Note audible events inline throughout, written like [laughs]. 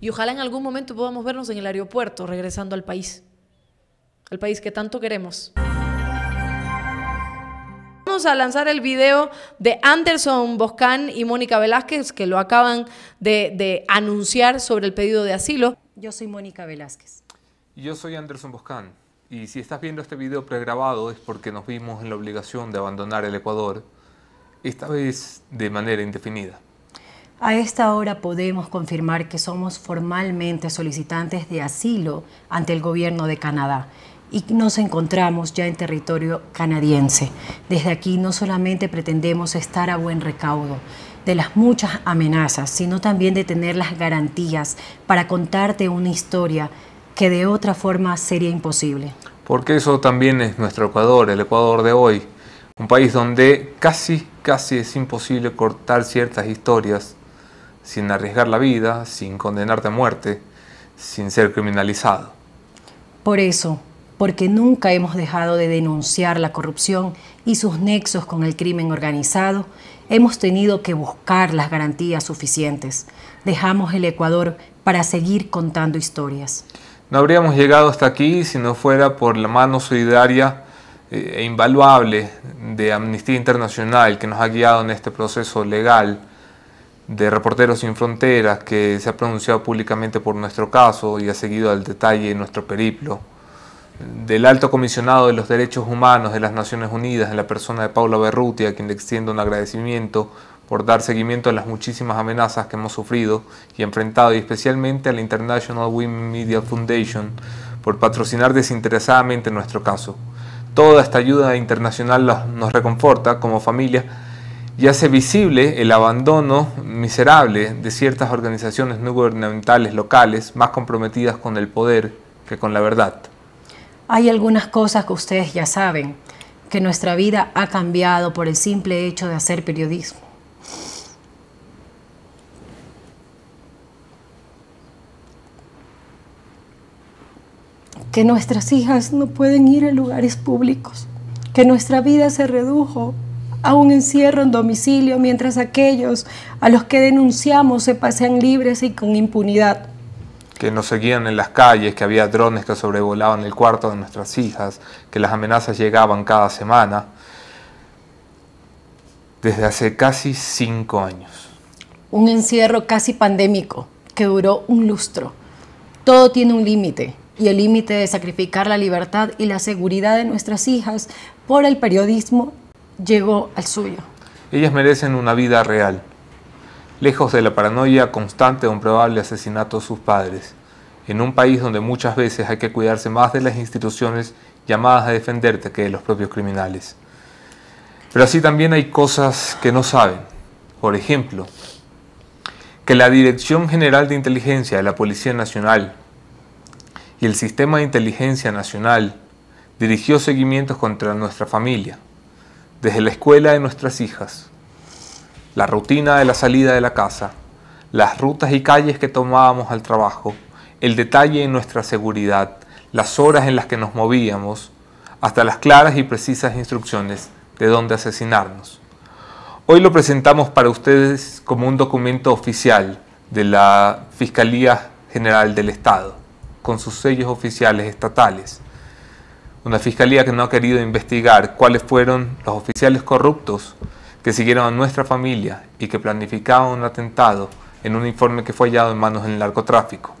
y ojalá en algún momento podamos vernos en el aeropuerto regresando al país, al país que tanto queremos. Vamos a lanzar el video de Anderson Boscán y Mónica Velázquez, que lo acaban de, anunciar sobre el pedido de asilo. Yo soy Mónica Velázquez. Yo soy Anderson Boscán. Y si estás viendo este video pregrabado es porque nos vimos en la obligación de abandonar el Ecuador, esta vez de manera indefinida. A esta hora podemos confirmar que somos formalmente solicitantes de asilo ante el gobierno de Canadá y nos encontramos ya en territorio canadiense. Desde aquí no solamente pretendemos estar a buen recaudo de las muchas amenazas, sino también de tener las garantías para contarte una historia que de otra forma sería imposible. Porque eso también es nuestro Ecuador, el Ecuador de hoy, un país donde casi, casi es imposible cortar ciertas historias sin arriesgar la vida, sin condenarte a muerte, sin ser criminalizado. Por eso, porque nunca hemos dejado de denunciar la corrupción y sus nexos con el crimen organizado, hemos tenido que buscar las garantías suficientes. Dejamos el Ecuador para seguir contando historias. No habríamos llegado hasta aquí si no fuera por la mano solidaria eh, e invaluable de Amnistía Internacional que nos ha guiado en este proceso legal de Reporteros Sin Fronteras, que se ha pronunciado públicamente por nuestro caso y ha seguido al detalle nuestro periplo, del Alto Comisionado de los Derechos Humanos de las Naciones Unidas, en la persona de Paula Berruti, a quien le extiendo un agradecimiento por dar seguimiento a las muchísimas amenazas que hemos sufrido y enfrentado, y especialmente a la International Women Media Foundation por patrocinar desinteresadamente nuestro caso. Toda esta ayuda internacional nos reconforta como familia y hace visible el abandono miserable de ciertas organizaciones no gubernamentales locales más comprometidas con el poder que con la verdad. Hay algunas cosas que ustedes ya saben, que nuestra vida ha cambiado por el simple hecho de hacer periodismo. Que nuestras hijas no pueden ir a lugares públicos, que nuestra vida se redujo a un encierro en domicilio mientras aquellos a los que denunciamos se pasean libres y con impunidad. Que nos seguían en las calles, que había drones que sobrevolaban el cuarto de nuestras hijas, que las amenazas llegaban cada semana. Desde hace casi cinco años. Un encierro casi pandémico que duró un lustro. Todo tiene un límite y el límite de sacrificar la libertad y la seguridad de nuestras hijas por el periodismo llegó al suyo. Ellas merecen una vida real, lejos de la paranoia constante de un probable asesinato de sus padres, en un país donde muchas veces hay que cuidarse más de las instituciones llamadas a defenderte que de los propios criminales. Pero así también hay cosas que no saben. Por ejemplo, que la Dirección General de Inteligencia de la Policía Nacional y el Sistema de Inteligencia Nacional dirigió seguimientos contra nuestra familia, desde la escuela de nuestras hijas, la rutina de la salida de la casa, las rutas y calles que tomábamos al trabajo, el detalle en nuestra seguridad, las horas en las que nos movíamos, hasta las claras y precisas instrucciones de dónde asesinarnos. Hoy lo presentamos para ustedes como un documento oficial de la Fiscalía General del Estado, con sus sellos oficiales estatales una fiscalía que no ha querido investigar cuáles fueron los oficiales corruptos que siguieron a nuestra familia y que planificaban un atentado en un informe que fue hallado en manos del narcotráfico,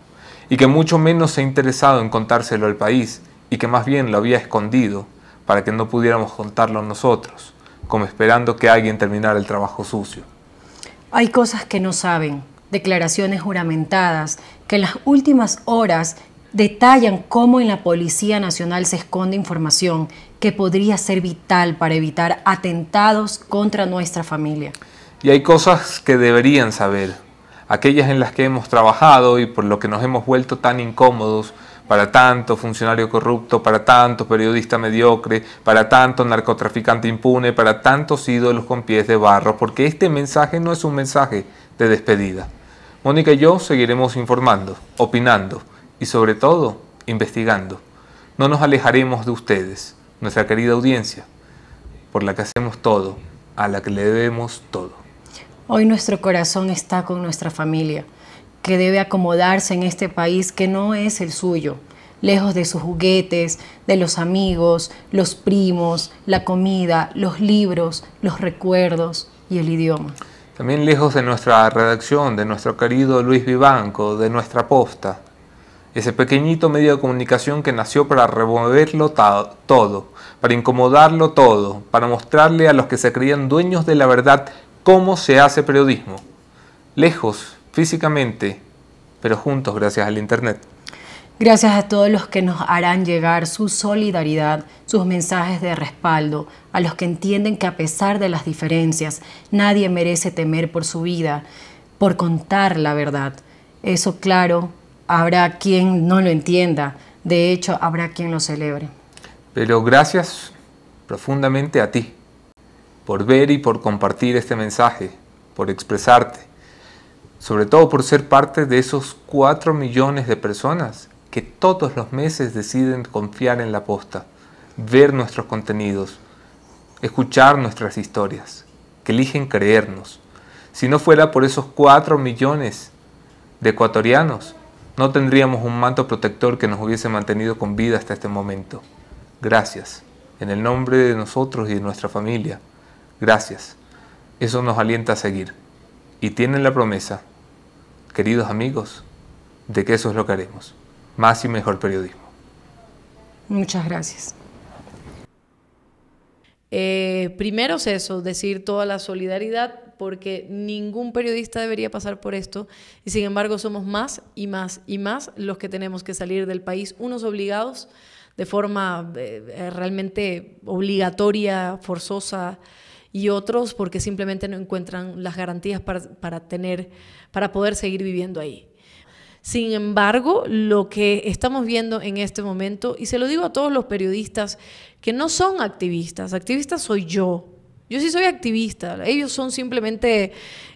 y que mucho menos se ha interesado en contárselo al país y que más bien lo había escondido para que no pudiéramos contarlo nosotros, como esperando que alguien terminara el trabajo sucio. Hay cosas que no saben, declaraciones juramentadas que en las últimas horas detallan cómo en la Policía Nacional se esconde información que podría ser vital para evitar atentados contra nuestra familia. Y hay cosas que deberían saber, aquellas en las que hemos trabajado y por lo que nos hemos vuelto tan incómodos para tanto funcionario corrupto, para tanto periodista mediocre, para tanto narcotraficante impune, para tantos ídolos con pies de barro, porque este mensaje no es un mensaje de despedida. Mónica y yo seguiremos informando, opinando y sobre todo investigando. No nos alejaremos de ustedes, nuestra querida audiencia, por la que hacemos todo, a la que le debemos todo. Hoy nuestro corazón está con nuestra familia, que debe acomodarse en este país que no es el suyo, lejos de sus juguetes, de los amigos, los primos, la comida, los libros, los recuerdos y el idioma. También lejos de nuestra redacción, de nuestro querido Luis Vivanco, de nuestra posta, ese pequeñito medio de comunicación que nació para removerlo todo, para incomodarlo todo, para mostrarle a los que se creían dueños de la verdad cómo se hace periodismo, lejos físicamente, pero juntos gracias al Internet. Gracias a todos los que nos harán llegar su solidaridad, sus mensajes de respaldo, a los que entienden que a pesar de las diferencias, nadie merece temer por su vida, por contar la verdad. Eso claro, habrá quien no lo entienda, de hecho habrá quien lo celebre. Pero gracias profundamente a ti por ver y por compartir este mensaje, por expresarte, sobre todo por ser parte de esos cuatro millones de personas que todos los meses deciden confiar en la posta, ver nuestros contenidos, escuchar nuestras historias, que eligen creernos. Si no fuera por esos cuatro millones de ecuatorianos, no tendríamos un manto protector que nos hubiese mantenido con vida hasta este momento. Gracias, en el nombre de nosotros y de nuestra familia. Gracias. Eso nos alienta a seguir. Y tienen la promesa, queridos amigos, de que eso es lo que haremos. Más y mejor periodismo. Muchas gracias. Eh, primero es eso, decir toda la solidaridad porque ningún periodista debería pasar por esto y sin embargo somos más y más y más los que tenemos que salir del país, unos obligados de forma eh, eh, realmente obligatoria, forzosa y otros porque simplemente no encuentran las garantías para, para, tener, para poder seguir viviendo ahí. Sin embargo, lo que estamos viendo en este momento, y se lo digo a todos los periodistas que no son activistas, activistas soy yo, yo sí soy activista, ellos son simplemente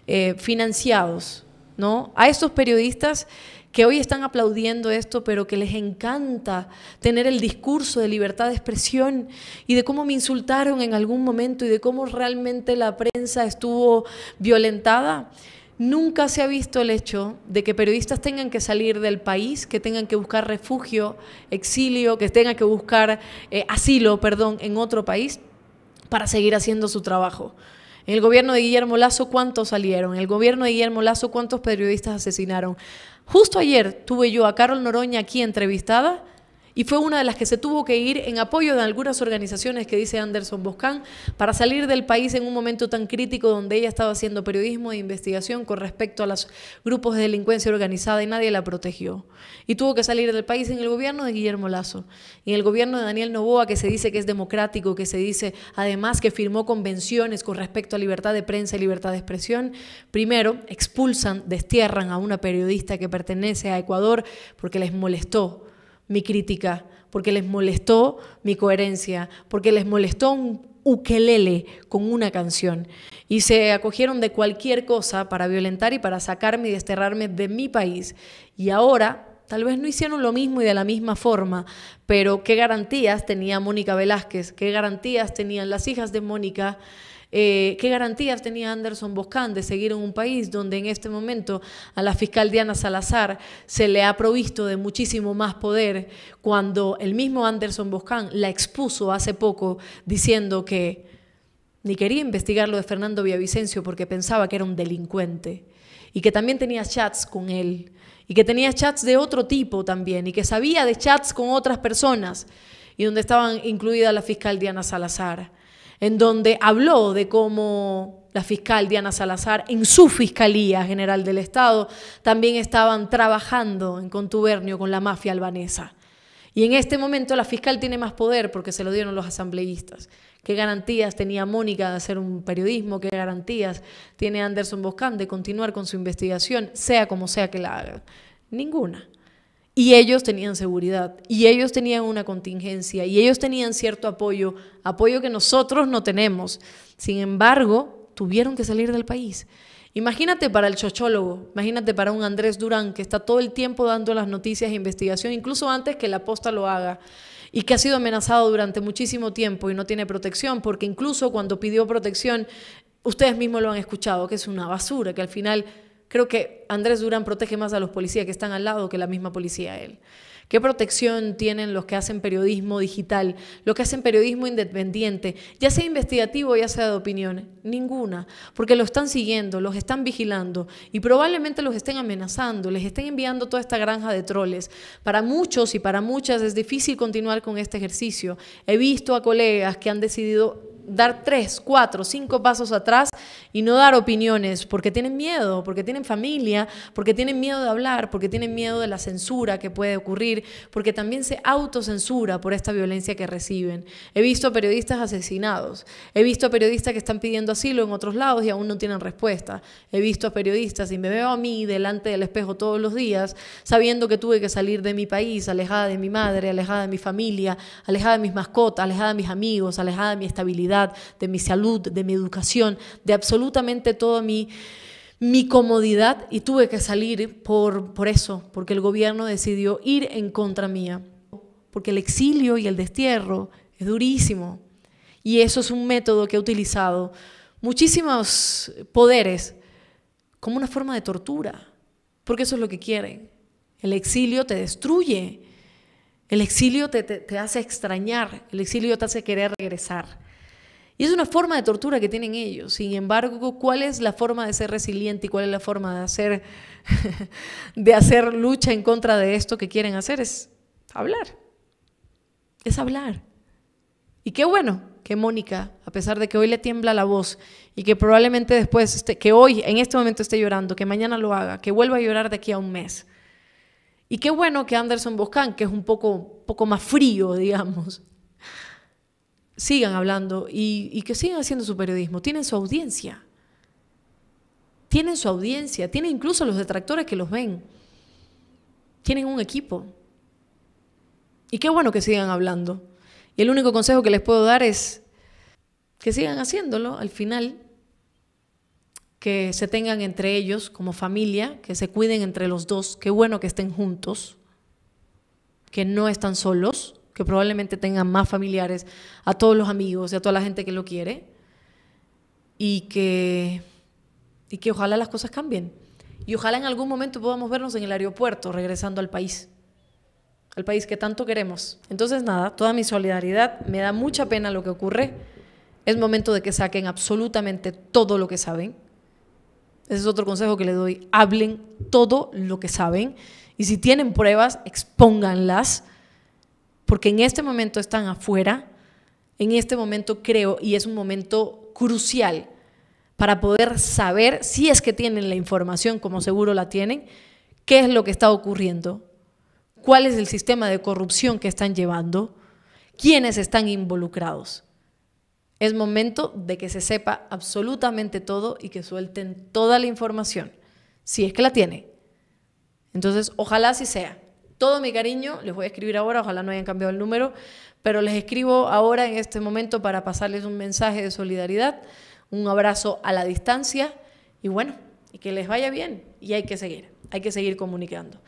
eh, financiados, ¿no? A estos periodistas que hoy están aplaudiendo esto, pero que les encanta tener el discurso de libertad de expresión y de cómo me insultaron en algún momento y de cómo realmente la prensa estuvo violentada. Nunca se ha visto el hecho de que periodistas tengan que salir del país, que tengan que buscar refugio, exilio, que tengan que buscar eh, asilo, perdón, en otro país para seguir haciendo su trabajo. En el gobierno de Guillermo Lazo, ¿cuántos salieron? En el gobierno de Guillermo Lazo, ¿cuántos periodistas asesinaron? Justo ayer tuve yo a Carol Noroña aquí entrevistada y fue una de las que se tuvo que ir en apoyo de algunas organizaciones que dice Anderson Boscán para salir del país en un momento tan crítico donde ella estaba haciendo periodismo de investigación con respecto a los grupos de delincuencia organizada y nadie la protegió. Y tuvo que salir del país en el gobierno de Guillermo Lazo, en el gobierno de Daniel Novoa que se dice que es democrático, que se dice además que firmó convenciones con respecto a libertad de prensa y libertad de expresión. Primero, expulsan, destierran a una periodista que pertenece a Ecuador porque les molestó mi crítica, porque les molestó mi coherencia, porque les molestó un ukelele con una canción. Y se acogieron de cualquier cosa para violentar y para sacarme y desterrarme de mi país. Y ahora Tal vez no hicieron lo mismo y de la misma forma, pero ¿qué garantías tenía Mónica Velázquez? ¿Qué garantías tenían las hijas de Mónica? Eh, ¿Qué garantías tenía Anderson Boscán de seguir en un país donde en este momento a la fiscal Diana Salazar se le ha provisto de muchísimo más poder cuando el mismo Anderson Boscán la expuso hace poco diciendo que ni quería investigar lo de Fernando Villavicencio porque pensaba que era un delincuente y que también tenía chats con él y que tenía chats de otro tipo también y que sabía de chats con otras personas y donde estaban incluida la fiscal Diana Salazar en donde habló de cómo la fiscal Diana Salazar en su Fiscalía General del Estado también estaban trabajando en contubernio con la mafia albanesa. Y en este momento la fiscal tiene más poder porque se lo dieron los asambleístas. ¿Qué garantías tenía Mónica de hacer un periodismo? ¿Qué garantías tiene Anderson Boscán de continuar con su investigación, sea como sea que la haga? Ninguna. Y ellos tenían seguridad, y ellos tenían una contingencia, y ellos tenían cierto apoyo, apoyo que nosotros no tenemos. Sin embargo, tuvieron que salir del país. Imagínate para el chochólogo, imagínate para un Andrés Durán que está todo el tiempo dando las noticias e investigación, incluso antes que la posta lo haga, y que ha sido amenazado durante muchísimo tiempo y no tiene protección, porque incluso cuando pidió protección, ustedes mismos lo han escuchado, que es una basura, que al final Creo que Andrés Durán protege más a los policías que están al lado que la misma policía él. ¿Qué protección tienen los que hacen periodismo digital, los que hacen periodismo independiente, ya sea investigativo, ya sea de opinión? Ninguna, porque los están siguiendo, los están vigilando y probablemente los estén amenazando, les estén enviando toda esta granja de troles. Para muchos y para muchas es difícil continuar con este ejercicio. He visto a colegas que han decidido dar tres, cuatro, cinco pasos atrás y no dar opiniones porque tienen miedo, porque tienen familia, porque tienen miedo de hablar, porque tienen miedo de la censura que puede ocurrir, porque también se autocensura por esta violencia que reciben. He visto periodistas asesinados, he visto periodistas que están pidiendo asilo en otros lados y aún no tienen respuesta. He visto a periodistas y me veo a mí delante del espejo todos los días sabiendo que tuve que salir de mi país, alejada de mi madre, alejada de mi familia, alejada de mis mascotas, alejada de mis amigos, alejada de mi estabilidad de mi salud, de mi educación, de absolutamente toda mi, mi comodidad y tuve que salir por, eso, porque el gobierno decidió ir en contra mía, porque el exilio y el destierro es durísimo y eso es un método que ha utilizado muchísimos poderes como una forma de tortura, porque eso es lo que quieren. El exilio te destruye, el exilio te hace extrañar, el exilio te hace querer regresar. Y es una forma de tortura que tienen ellos. Sin embargo, ¿cuál es la forma de ser resiliente y cuál es la forma de hacer, [laughs] de hacer lucha en contra de esto que quieren hacer? Es hablar. Es hablar. Y qué bueno que Mónica, a pesar de que hoy le tiembla la voz y que probablemente después, que hoy en este momento esté llorando, que mañana lo haga, que vuelva a llorar de aquí a un mes. Y qué bueno que Anderson Boscan, que es un poco, poco más frío, [laughs] digamos, sigan hablando y, que sigan haciendo su periodismo. Tienen su audiencia. Tienen su audiencia. Tienen incluso los detractores que los ven. Tienen un equipo. Y qué bueno que sigan hablando. Y el único consejo que les puedo dar es que sigan haciéndolo al final, que se tengan entre ellos como familia, que se cuiden entre los dos, qué bueno que estén juntos, que no están solos, que probablemente tengan más familiares, a todos los amigos y a toda la gente que lo quiere. Y que, y que ojalá las cosas cambien. Y ojalá en algún momento podamos vernos en el aeropuerto regresando al país. Al país que tanto queremos. Entonces, nada, toda mi solidaridad. Me da mucha pena lo que ocurre. Es momento de que saquen absolutamente todo lo que saben. Ese es otro consejo que le doy. Hablen todo lo que saben. Y si tienen pruebas, expónganlas porque en este momento están afuera, en este momento creo, y es un momento crucial para poder saber si es que tienen la información, como seguro la tienen, qué es lo que está ocurriendo, cuál es el sistema de corrupción que están llevando, quiénes están involucrados. Es momento de que se sepa absolutamente todo y que suelten toda la información, si es que la tienen. Entonces, ojalá así sea todo mi cariño, les voy a escribir ahora, ojalá no hayan cambiado el número, pero les escribo ahora en este momento para pasarles un mensaje de solidaridad, un abrazo a la distancia y bueno, y que les vaya bien y hay que seguir, hay que seguir comunicando.